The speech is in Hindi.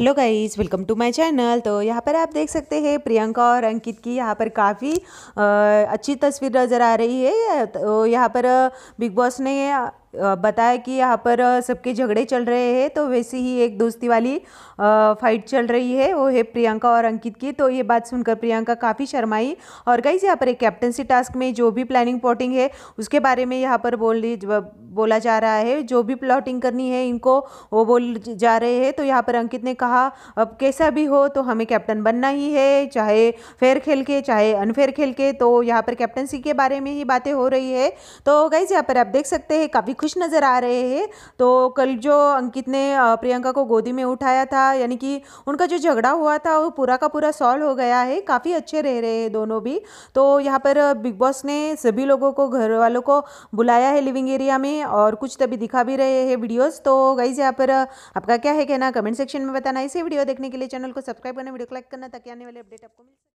hello guys welcome to my channel तो यहाँ पर आप देख सकते हैं प्रियंका और अंकित की यहाँ पर काफ़ी अच्छी तस्वीर नज़र आ रही है तो यहाँ पर बिग बॉस ने बताया कि यहाँ पर सबके झगड़े चल रहे हैं तो वैसे ही एक दोस्ती वाली फाइट चल रही है वो है प्रियंका और अंकित की तो ये बात सुनकर प्रियंका काफ़ी शर्माई और गाइज यहाँ पर एक कैप्टनसी टास्क में जो भी प्लानिंग प्लॉटिंग है उसके बारे में यहाँ पर बोल बोला जा रहा है जो भी प्लॉटिंग करनी है इनको वो बोल जा रहे हैं तो यहाँ पर अंकित ने कहा अब कैसा भी हो तो हमें कैप्टन बनना ही है चाहे फेयर खेल के चाहे अनफेयर खेल के तो यहाँ पर कैप्टनसी के बारे में ही बातें हो रही है तो गाइज यहाँ पर आप देख सकते हैं काफ़ी खुश नज़र आ रहे हैं तो कल जो अंकित ने प्रियंका को गोदी में उठाया था यानी कि उनका जो झगड़ा हुआ था वो पूरा का पूरा सॉल्व हो गया है काफ़ी अच्छे रह रहे हैं दोनों भी तो यहाँ पर बिग बॉस ने सभी लोगों को घर वालों को बुलाया है लिविंग एरिया में और कुछ तभी दिखा भी रहे हैं वीडियोज तो गई यहाँ पर आपका क्या है कहना कमेंट सेक्शन में बताना इसे वीडियो देखने के लिए चैनल को सब्सक्राइब करना वीडियो को लाइक करना ताकि आने वाले अपडेट आपको मिल